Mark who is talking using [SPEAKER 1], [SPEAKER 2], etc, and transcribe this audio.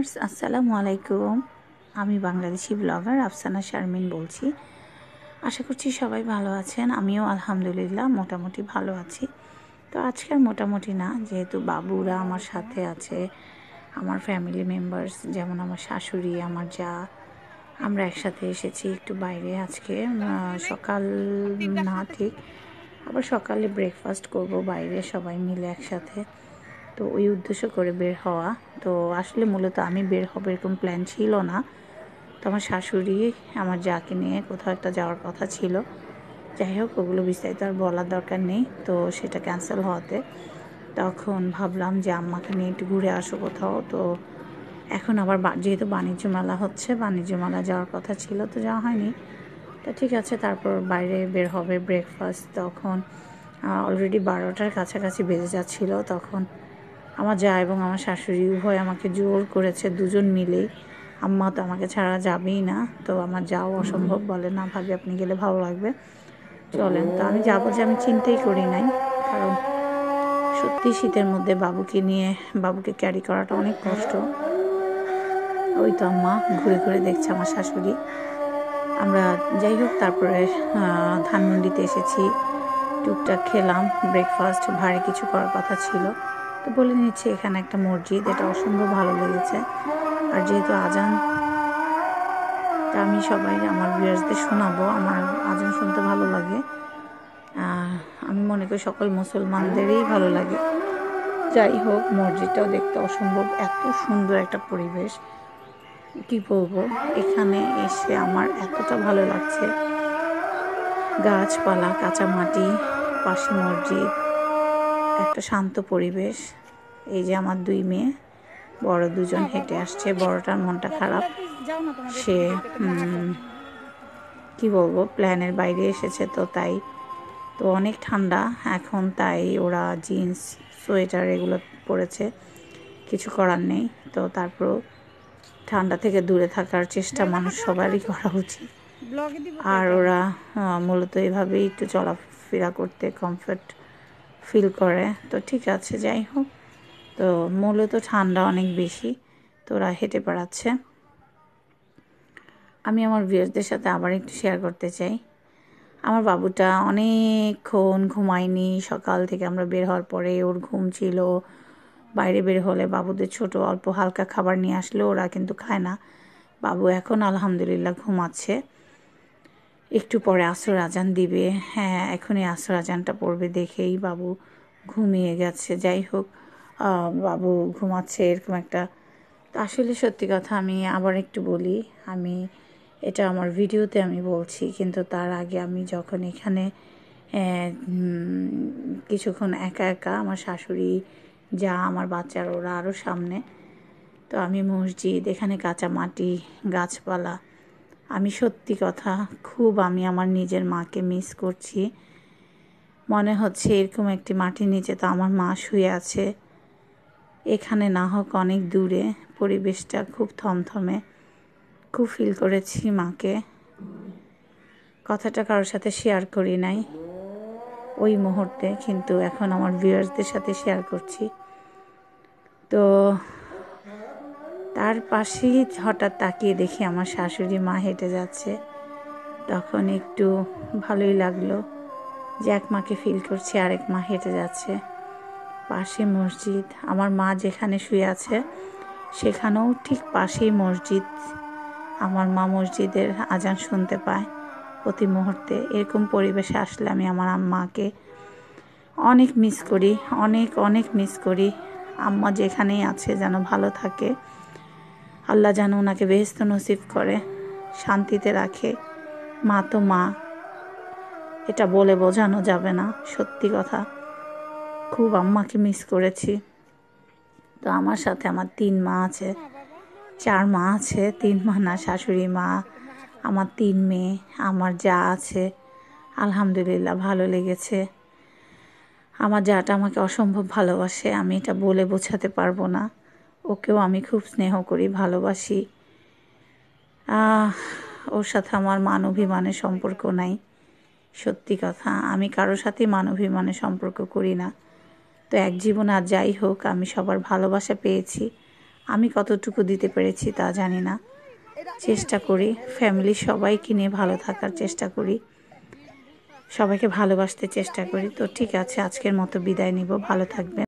[SPEAKER 1] viewers আসসালামু আলাইকুম আমি বাংলাদেশি ব্লগার আফসানা শারমিন বলছি আশা করছি সবাই ভালো আছেন আমিও আলহামদুলিল্লাহ মোটামুটি ভালো আছি তো আজকে আর মোটামুটি না যেহেতু বাবুরা আমার সাথে আছে আমার ফ্যামিলি মেম্বার্স যেমন আমার শাশুড়ি আমার যা আমরা একসাথে এসেছি একটু বাইরে আজকে সকাল না ঠিক আবার সকালে ব্রেকফাস্ট করব বাইরে সবাই মিলে একসাথে তো ওই উদ্দেশ্য করে বের হওয়া তো আসলে মূলত আমি বের হব এরকম প্ল্যান ছিল না তো আমার শাশুড়ি আমার যাকে নিয়ে কোথাও একটা যাওয়ার কথা ছিল যাই হোক ওগুলো বিস্তারিত আর বলার দরকার নেই তো সেটা ক্যান্সেল হওয়াতে তখন ভাবলাম যে আম্মাকে নিয়ে একটু ঘুরে আসো কোথাও তো এখন আবার যেহেতু বাণিজ্য মেলা হচ্ছে বাণিজ্য মেলা যাওয়ার কথা ছিল তো যাওয়া হয়নি তা ঠিক আছে তারপর বাইরে বের হবে ব্রেকফাস্ট তখন অলরেডি বারোটার কাছাকাছি বেজে যাচ্ছিলো তখন আমার যা এবং আমার শাশুড়ি উভয় আমাকে জোর করেছে দুজন মিলেই আম্মা তো আমাকে ছাড়া যাবেই না তো আমার যাও অসম্ভব বলে না ভাবি আপনি গেলে ভালো লাগবে চলেন তো আমি যাবো যে আমি চিন্তাই করি নাই কারণ সত্যি শীতের মধ্যে বাবুকে নিয়ে বাবুকে ক্যারি করাটা অনেক কষ্ট ওই তো আম্মা ঘুরে ঘুরে দেখছে আমার শাশুড়ি আমরা যাই হোক তারপরে ধানমন্ডিতে এসেছি টুকটাক খেলাম ব্রেকফাস্ট ভারী কিছু করার কথা ছিল তো বলে নিচ্ছি এখানে একটা মসজিদ এটা অসম্ভব ভালো লেগেছে আর যেহেতু আজান তা আমি সবাই আমার ভিউয়ার্সদের শোনাবো আমার আজান শুনতে ভালো লাগে আমি মনে করি সকল মুসলমানদেরই ভালো লাগে যাই হোক মসজিদটাও দেখতে অসম্ভব এত সুন্দর একটা পরিবেশ কি বলবো এখানে এসে আমার এতটা ভালো লাগছে গাছপালা কাঁচা মাটি পাশে মসজিদ একটা শান্ত পরিবেশ এই যে আমার দুই মেয়ে বড় দুজন হেঁটে আসছে বড়টার মনটা খারাপ সে কি বলবো প্ল্যানের বাইরে এসেছে তো তাই তো অনেক ঠান্ডা এখন তাই ওরা জিন্স সোয়েটার এগুলো পরেছে কিছু করার নেই তো তারপরও ঠান্ডা থেকে দূরে থাকার চেষ্টা মানুষ সবারই করা উচিত আর ওরা মূলত এভাবেই একটু চলাফেরা করতে কমফর্ট ফিল করে তো ঠিক আছে যাই হোক তো মূলত ঠান্ডা অনেক বেশি তো ওরা হেঁটে পাড়াচ্ছে আমি আমার ভিউয়ার্সদের সাথে আবার একটু শেয়ার করতে চাই আমার বাবুটা অনেকক্ষণ ঘুমায়নি সকাল থেকে আমরা বের হওয়ার পরে ওর ঘুম ছিল বাইরে বের হলে বাবুদের ছোট অল্প হালকা খাবার নিয়ে আসলে ওরা কিন্তু খায় না বাবু এখন আলহামদুলিল্লাহ ঘুমাচ্ছে একটু পরে আসর আজান দিবে হ্যাঁ এখনই আসর আজানটা পড়বে দেখেই বাবু ঘুমিয়ে গেছে যাই হোক বাবু ঘুমাচ্ছে এরকম একটা তো আসলে সত্যি কথা আমি আবার একটু বলি আমি এটা আমার ভিডিওতে আমি বলছি কিন্তু তার আগে আমি যখন এখানে কিছুক্ষণ একা একা আমার শাশুড়ি যা আমার বাচ্চার ওরা আরও সামনে তো আমি মসজিদ এখানে কাঁচা মাটি গাছপালা আমি সত্যি কথা খুব আমি আমার নিজের মাকে মিস করছি মনে হচ্ছে এরকম একটি মাটির নিচে তো আমার মা শুয়ে আছে এখানে না হোক অনেক দূরে পরিবেশটা খুব থমথমে খুব ফিল করেছি মাকে কথাটা কারোর সাথে শেয়ার করি নাই ওই মুহূর্তে কিন্তু এখন আমার ভিউয়ার্সদের সাথে শেয়ার করছি তো তার পাশেই হঠাৎ তাকিয়ে দেখি আমার শাশুড়ি মা হেঁটে যাচ্ছে তখন একটু ভালোই লাগলো যে এক মাকে ফিল করছি আরেক মা হেঁটে যাচ্ছে পাশে মসজিদ আমার মা যেখানে শুয়ে আছে সেখানেও ঠিক পাশেই মসজিদ আমার মা মসজিদের আজান শুনতে পায় প্রতি মুহূর্তে এরকম পরিবেশে আসলে আমি আমার আম্মাকে অনেক মিস করি অনেক অনেক মিস করি আম্মা যেখানেই আছে যেন ভালো থাকে আল্লাহ যেন ওনাকে বেহস্ত নসিব করে শান্তিতে রাখে মা তো মা এটা বলে বোঝানো যাবে না সত্যি কথা খুব আম্মাকে মিস করেছি তো আমার সাথে আমার তিন মা আছে চার মা আছে তিন মা না শাশুড়ি মা আমার তিন মেয়ে আমার যা আছে আলহামদুলিল্লাহ ভালো লেগেছে আমার যাটা আমাকে অসম্ভব ভালোবাসে আমি এটা বলে বোঝাতে পারবো না ওকেও আমি খুব স্নেহ করি ভালোবাসি ওর সাথে আমার মান অভিমানের সম্পর্ক নাই সত্যি কথা আমি কারো সাথে মান অভিমানের সম্পর্ক করি না তো এক জীবন আর যাই হোক আমি সবার ভালোবাসা পেয়েছি আমি কতটুকু দিতে পেরেছি তা জানি না চেষ্টা করি ফ্যামিলির সবাইকে নিয়ে ভালো থাকার চেষ্টা করি সবাইকে ভালোবাসতে চেষ্টা করি তো ঠিক আছে আজকের মতো বিদায় নিব ভালো থাকবেন